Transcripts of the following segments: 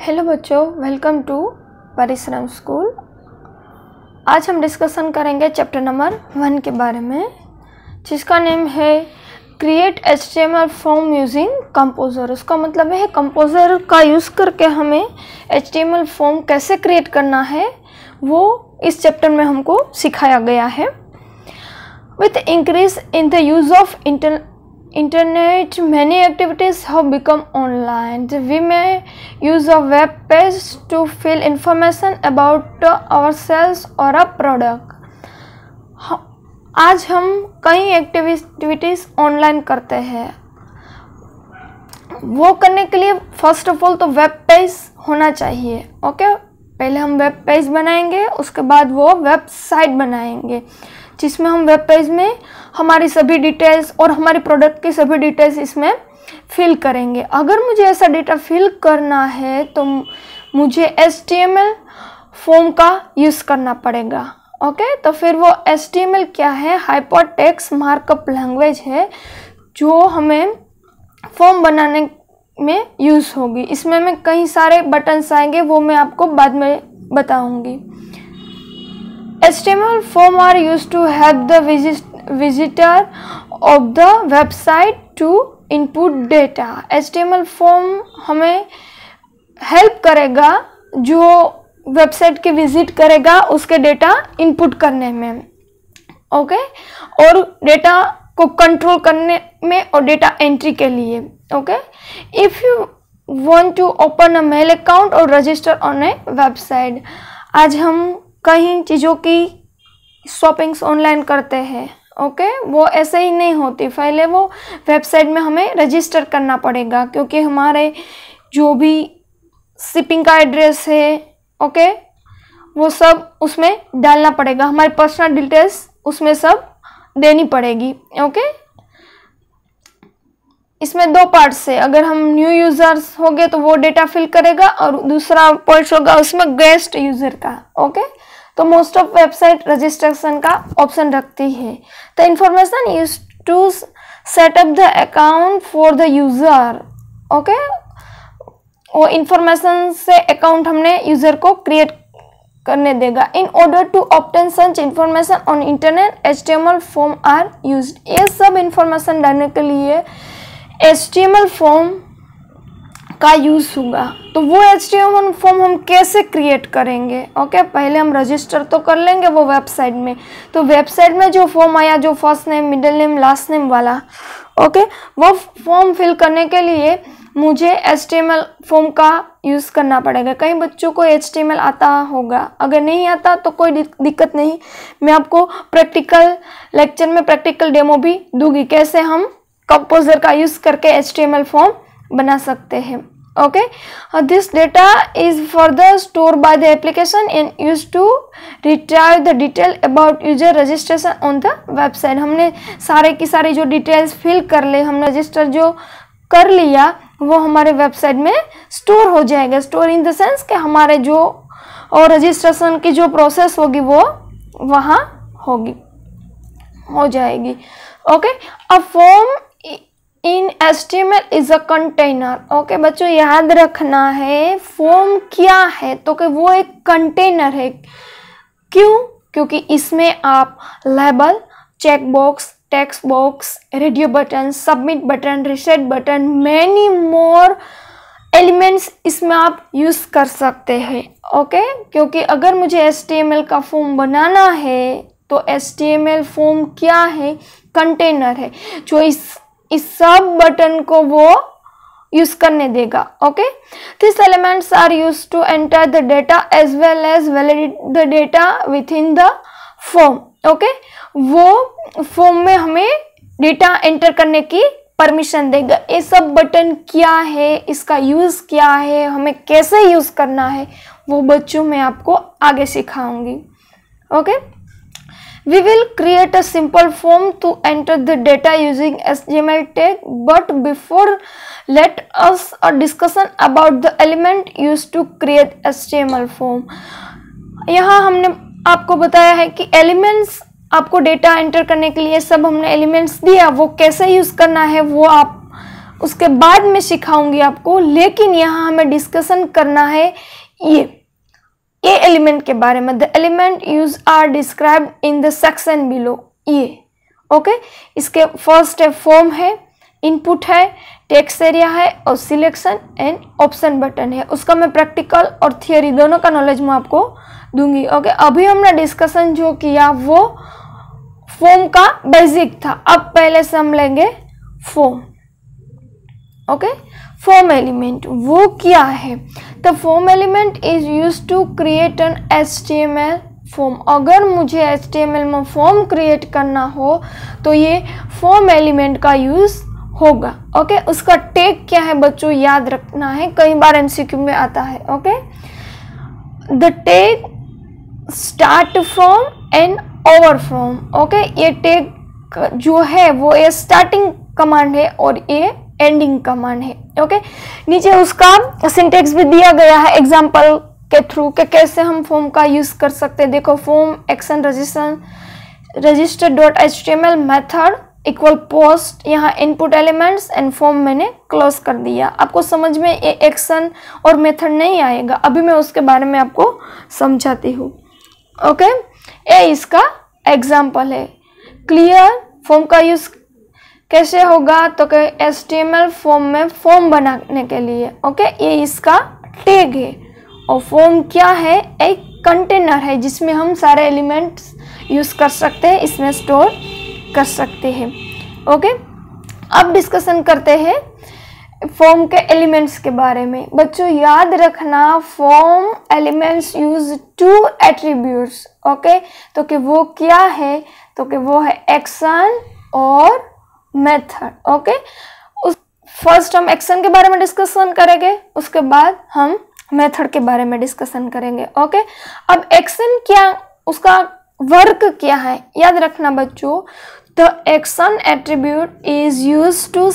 Hello बच्चों welcome to परिश्रम school आज हम डिस्कशन करेंगे चैप्टर नंबर वन के बारे में जिसका नेम है create H T M L form using composer उसका मतलब है कंपोज़र का यूज़ करके हमें H T M L form कैसे क्रिएट करना है वो इस चैप्टर में हमको सिखाया गया है with increase in the use of inter internet many activities have become online we may use a web page to fill information about our sales और अ प्रोडक्ट आज हम कई एक्टिविटीज़ ऑनलाइन करते हैं वो करने के लिए फर्स्ट ऑफ ऑल तो वेब पेज होना चाहिए ओके पहले हम वेब पेज बनाएंगे उसके बाद वो वेबसाइट बनाएंगे जिसमें हम वेब पेज में हमारी सभी डिटेल्स और हमारे प्रोडक्ट की सभी डिटेल्स इसमें फिल करेंगे अगर मुझे ऐसा डेटा फिल करना है तो मुझे एस फॉर्म का यूज़ करना पड़ेगा ओके okay? तो फिर वो एस क्या है हाइपोटेक्स मार्कअप लैंग्वेज है जो हमें फॉर्म बनाने में यूज़ होगी इसमें मैं कई सारे बटन्स आएंगे वो मैं आपको बाद में बताऊंगी HTML form are used to help the visit visitor of the website to input data. HTML form हमें help करेगा जो website के visit करेगा उसके data input करने में okay और data को control करने में और data entry के लिए okay if you want to open a mail account or register on a website आज हम कहीं चीज़ों की शॉपिंग्स ऑनलाइन करते हैं ओके okay? वो ऐसे ही नहीं होती पहले वो वेबसाइट में हमें रजिस्टर करना पड़ेगा क्योंकि हमारे जो भी शिपिंग का एड्रेस है ओके okay? वो सब उसमें डालना पड़ेगा हमारी पर्सनल डिटेल्स उसमें सब देनी पड़ेगी ओके okay? इसमें दो पार्ट्स है अगर हम न्यू यूज़र्स हो गए तो वो डेटा फिल करेगा और दूसरा पार्ट होगा उसमें गेस्ट यूज़र का ओके okay? तो मोस्ट ऑफ वेबसाइट रजिस्ट्रेशन का ऑप्शन रखती है the information use to set up the account for the user okay वो इंफॉर्मेशन से अकाउंट हमने यूज़र को क्रिएट करने देगा in order to obtain such information on internet H form are use ये सब इंफॉर्मेशन डालने के लिए एच फॉर्म का यूज़ होगा तो वो एच एम फॉर्म हम कैसे क्रिएट करेंगे ओके पहले हम रजिस्टर तो कर लेंगे वो वेबसाइट में तो वेबसाइट में जो फॉर्म आया जो first name middle name last name वाला ओके वो फॉर्म फिल करने के लिए मुझे एच फॉर्म का यूज़ करना पड़ेगा कई बच्चों को एच आता होगा अगर नहीं आता तो कोई दिक्कत नहीं मैं आपको प्रैक्टिकल लेक्चर में प्रैक्टिकल डेमो भी दूंगी कैसे हम कंपोजर का यूज़ करके एच फॉर्म बना सकते हैं okay uh, this data is further stored by the application and used to retrieve the detail about user registration on the website हमने सारे की सारे जो details fill कर ले हमने register जो कर लिया वो हमारे website में store हो जाएगा store in the sense कि हमारे जो और registration की जो process होगी वो वहाँ होगी हो जाएगी okay a form in estimate is a container okay बच्चों याद रखना है फॉर्म क्या है तो कि वो एक कंटेनर है क्यों क्योंकि इसमें आप label checkbox tex text box radio button submit button reset button many more elements इसमें आप यूज़ कर सकते हैं ओके क्योंकि अगर मुझे एस का फॉर्म बनाना है तो एस फॉर्म क्या है कंटेनर है जो इस इस सब बटन को वो यूज करने देगा okay this elements are use to enter the data as well as validate the data within the form okay वो फॉर्म में हमें डेटा एंटर करने की परमिशन देगा ये सब बटन क्या है इसका यूज़ क्या है हमें कैसे यूज़ करना है वो बच्चों में आपको आगे सिखाऊंगी okay okay? We will create a simple form to enter the data using HTML tag but before let us a discussion about the element used to create HTML form. yahan humne aapko bataya hai ki elements आपको data enter करने के लिए सब हमने elements दिया वो कैसे use करना है वो आप उसके बाद में सिखाऊंगी आपको लेकिन यहाँ हमें डिस्कशन करना है ये ये एलिमेंट के बारे में the element use are describe in the section below ये ओके इसके फर्स्ट है फॉर्म है इनपुट है टेक्स एरिया है और सिलेक्शन एंड ऑप्शन बटन है उसका मैं प्रैक्टिकल और थियोरी दोनों का नॉलेज मैं आपको दूंगी ओके अभी हमने डिस्कशन जो किया वो फॉर्म का बेसिक था अब पहले से हम लेंगे फॉर्म ओके फॉर्म एलिमेंट वो क्या है is use to create an S T M L form अगर मुझे एल में फॉर्म क्रिएट करना हो तो ये फॉर्म एलिमेंट का यूज होगा ओके okay? उसका टेक क्या है बच्चों याद रखना है कई बार क्यू में आता है okay the tag start form and over form okay ये टेक जो है वो ये स्टार्टिंग कमांड है और ये एंडिंग कमांड है ओके नीचे उसका सिंटेक्स भी दिया गया है एग्जाम्पल के थ्रू के कैसे हम फॉर्म का यूज़ कर सकते हैं देखो form action register register dot H T M L method equal post यहाँ इनपुट एलिमेंट्स एंड फॉर्म मैंने क्लोज कर दिया आपको समझ में ये एक्शन और मेथड नहीं आएगा अभी मैं उसके बारे में आपको समझाती हूँ ओके ये इसका एग्जाम्पल है क्लियर फॉर्म का यूज़ कैसे होगा तो के एस फॉर्म में फॉर्म बनाने के लिए ओके ये इसका टैग है और फॉर्म क्या है एक कंटेनर है जिसमें हम सारे एलिमेंट्स यूज़ कर सकते हैं इसमें स्टोर कर सकते हैं ओके अब डिस्कशन करते हैं फॉर्म के एलिमेंट्स के बारे में बच्चों याद रखना form elements use two attributes okay तो कि वो क्या है तो कि वो है एक्शन और मेथड ओके उस फर्स्ट हम एक्शन के बारे में डिस्कशन करेंगे उसके बाद हम मेथड के बारे में डिस्कशन करेंगे ओके अब एक्शन क्या उसका वर्क क्या है याद रखना बच्चों the action attribute is use to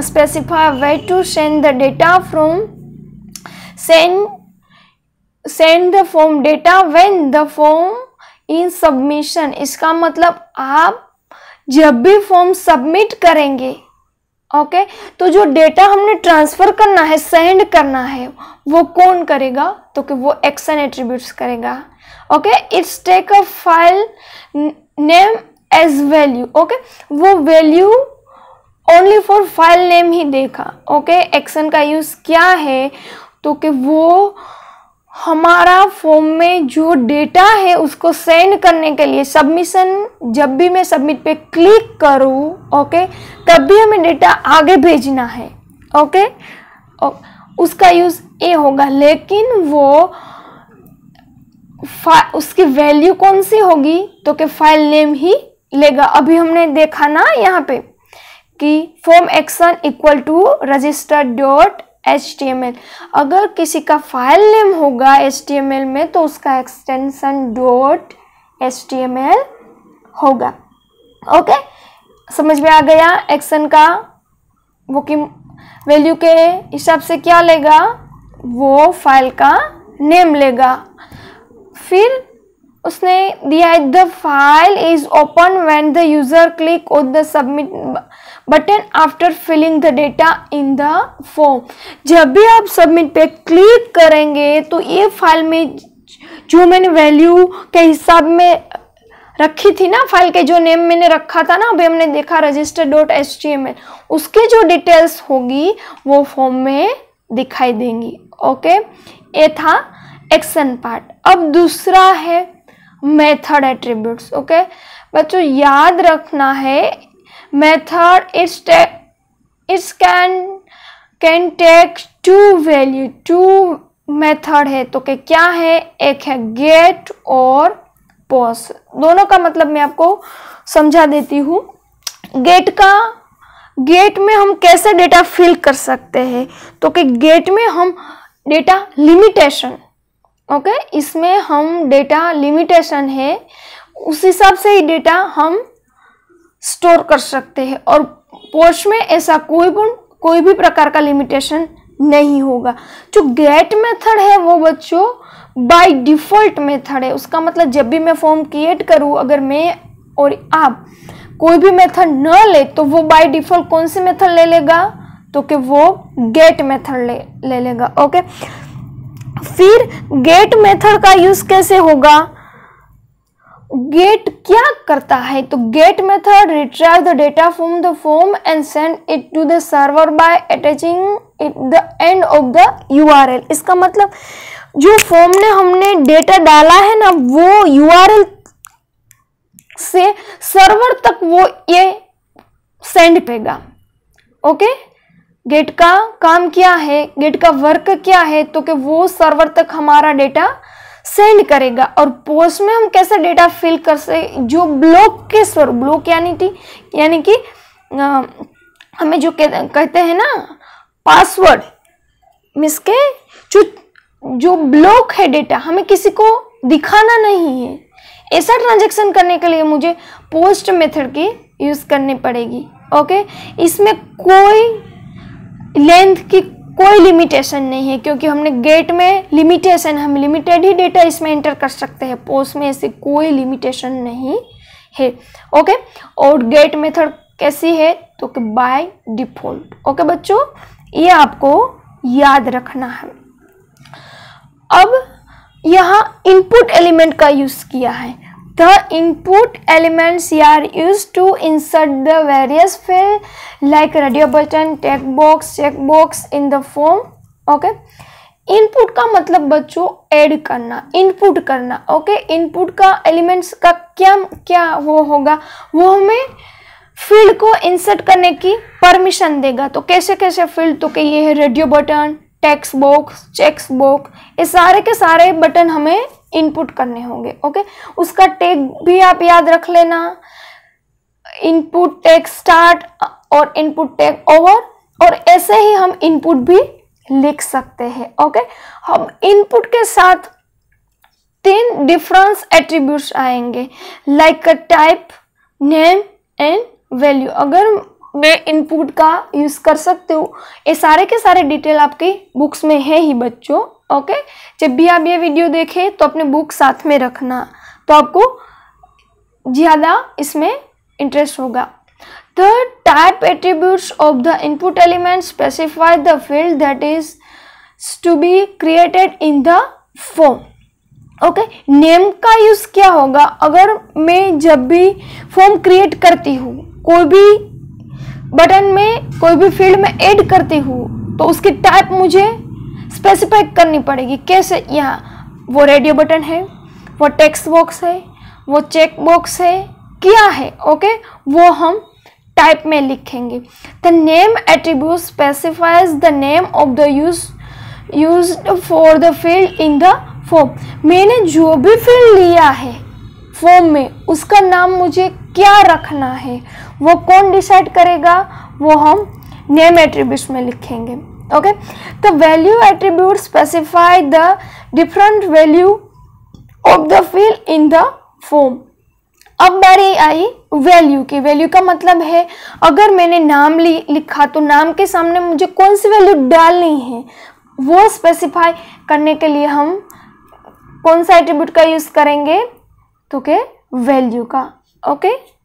specify way to send the data from send send the form data when the form in submission इसका मतलब आप जब भी फॉर्म सबमिट करेंगे ओके okay? तो जो डेटा हमने ट्रांसफ़र करना है सेंड करना है वो कौन करेगा तो कि वो एक्शन एट्रीब्यूट्स करेगा okay it's take a file name as value okay वो value only for file name ही देखा ओके okay? एक्शन का यूज़ क्या है तो कि वो हमारा फॉर्म में जो डेटा है उसको सेंड करने के लिए सबमिशन जब भी मैं सबमिट पे क्लिक करूँ ओके तब भी हमें डेटा आगे भेजना है ओके उसका यूज़ ए होगा लेकिन वो उसकी वैल्यू कौन सी होगी तो कि फाइल नेम ही लेगा अभी हमने देखा ना यहाँ पे कि form action equal to register dot H अगर किसी का फाइल नेम होगा एच में तो उसका एक्सटेंशन डॉट एच होगा ओके समझ में आ गया एक्शन का वो कि वैल्यू के हिसाब से क्या लेगा वो फाइल का नेम लेगा फिर उसने दिया है the file is open when the user click on the submit button after filling the data in the form जब भी आप सबमिट पे क्लिक करेंगे तो ये फाइल में जो मैंने वैल्यू के हिसाब में रखी थी ना फाइल के जो नेम मैंने रखा था ना अभी हमने देखा register dot H T M L उसके जो डिटेल्स होगी वो फॉर्म में दिखाई देंगी ओके ये था एक्शन पार्ट अब दूसरा है मेथड एट्रीब्यूट्स ओके बच्चों याद रखना है method is it can can take two value two method है तो के क्या है एक है गेट और post दोनों का मतलब मैं आपको समझा देती हूँ गेट का गेट में हम कैसे डेटा फिल कर सकते हैं तो कि गेट में हम डेटा लिमिटेशन ओके इसमें हम डेटा लिमिटेशन है उस हिसाब से ही डेटा हम स्टोर कर सकते हैं और पोस्ट में ऐसा कोई भी कोई भी प्रकार का लिमिटेशन नहीं होगा जो गेट मेथड है वो बच्चों बाय डिफ़ॉल्ट मेथड है उसका मतलब जब भी मैं फॉर्म क्रिएट करूँ अगर मैं और आप कोई भी मेथड न ले तो वो बाय डिफ़ॉल्ट कौन से मेथड ले लेगा तो कि वो गेट मेथड ले ले लेगा ओके फिर गेट मेथड का यूज़ कैसे होगा गेट क्या करता है तो get method retrieve the data from the form and send it to the server by attaching it the end of the URL इसका मतलब जो फॉर्म ने हमने डेटा डाला है ना वो यूआरएल से सर्वर तक वो ये सेंड पेगा ओके गेट का काम क्या है गेट का वर्क क्या है तो कि वो सर्वर तक हमारा डेटा सेंड करेगा और पोस्ट में हम कैसा डेटा फिल कर सके जो ब्लॉक के स्वरूप ब्लॉक यानी कि यानी कि हमें जो कहते हैं ना पासवर्ड मीन्स के जो जो ब्लॉक है डेटा हमें किसी को दिखाना नहीं है ऐसा ट्रांजेक्शन करने के लिए मुझे पोस्ट मेथड की यूज़ करनी पड़ेगी ओके इसमें कोई लेंथ की कोई लिमिटेशन नहीं है क्योंकि हमने गेट में लिमिटेशन हम लिमिटेड ही डेटा इसमें एंटर कर सकते हैं पोस्ट में ऐसी कोई लिमिटेशन नहीं है ओके और गेट मेथड कैसी है तो कि बाय डिफॉल्ट ओके बच्चों ये आपको याद रखना है अब यहाँ इनपुट एलिमेंट का यूज़ किया है The input elements are used to insert the various fields like radio button, text box, box in the form. Okay. Input का मतलब बच्चों ऐड करना इनपुट करना ओके इनपुट का एलिमेंट्स का क्या क्या वो होगा वो हमें फील्ड को इंसर्ट करने की परमिशन देगा तो कैसे कैसे फील्ड तो कि ये है radio button text box checks box ये सारे के सारे बटन हमें इनपुट करने होंगे ओके उसका टेक भी आप याद रख लेना इनपुट टेक स्टार्ट और इनपुट टेक ओवर और ऐसे ही हम इनपुट भी लिख सकते हैं ओके हम इनपुट के साथ तीन डिफरेंस एट्रीब्यूट आएंगे like a type name and value अगर में इनपुट का यूज़ कर सकती हूँ ये सारे के सारे डिटेल आपकी बुक्स में है ही बच्चों ओके जब भी आप ये वीडियो देखें तो अपने बुक साथ में रखना तो आपको ज़्यादा इसमें इंटरेस्ट होगा the type attribute of the input element specified the field that is to be created in the form okay name का यूज़ क्या होगा अगर मैं जब भी फॉर्म क्रिएट करती हूँ कोई भी बटन में कोई भी फील्ड में ऐड करती हूँ तो उसकी टाइप मुझे स्पेसिफाई करनी पड़ेगी कैसे यहाँ वो रेडियो बटन है वो टेक्स्ट बॉक्स है वो चेक बॉक्स है क्या है ओके वो हम टाइप में लिखेंगे the name attribute specifies the name of the use use for the field in the form मैंने जो भी फील्ड लिया है फॉर्म में उसका नाम मुझे क्या रखना है वो कौन डिसाइड करेगा वो हम नेम एट्रीब्यूट में लिखेंगे ओके तो value attribute specify the different value of the field in the form अब बारी आई वैल्यू की वैल्यू का मतलब है अगर मैंने नाम ली लिखा तो नाम के सामने मुझे कौन सी वैल्यू डालनी है वो स्पेसिफाई करने के लिए हम कौन सा एट्रीब्यूट का यूज़ करेंगे तो के वैल्यू का ओके